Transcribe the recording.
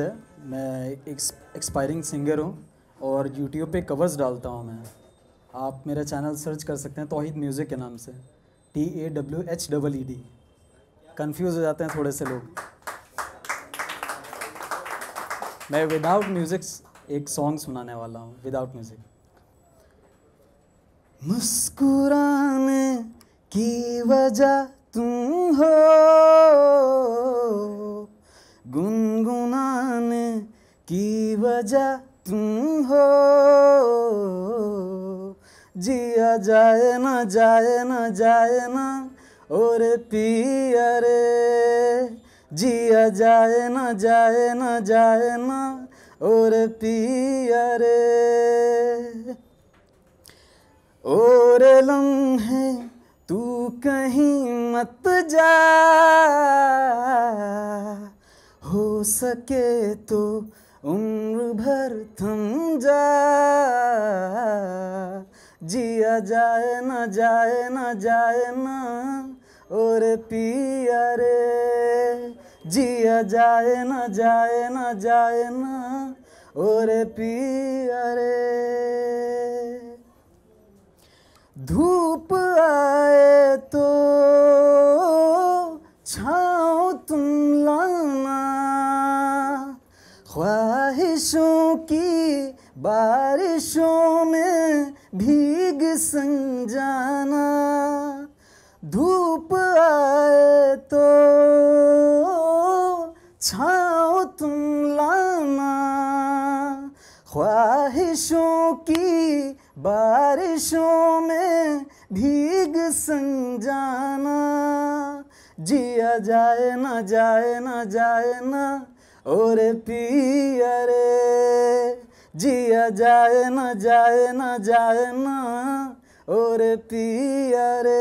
मैं एक expiring singer हूँ और यूट्यूब पे कवर्स डालता हूँ मैं आप मेरा चैनल सर्च कर सकते हैं तोहिद म्यूज़िक के नाम से T A W H double E D confuse हो जाते हैं थोड़े से लोग मैं विदाउट म्यूज़िक एक सॉन्ग सुनाने वाला हूँ विदाउट म्यूज़िक मुस्कुराने की वजह तुम हो सजा तुम हो जिया जाए ना जाए ना जाए ना और पिया रे जिया जाए ना जाए ना जाए ना और पिया रे और लम्हे तू कहीं मत जा हो सके तो उम्र भर थम जा जिया जाए न जाए न जाए न और पिया रे जिया जाए न जाए न जाए न और पिया रे धूप आए तो छाओ तुम ला बारिशों की बारिशों में भीग संग जाना धूप आए तो छाओ तुम लाना ख्वाहिशों की बारिशों में भीग संग जाना जिया जाए ना जाए ना जाए ना ओरे पिया रे जिया जाए न जाए न जाए ना ओरे पिया रे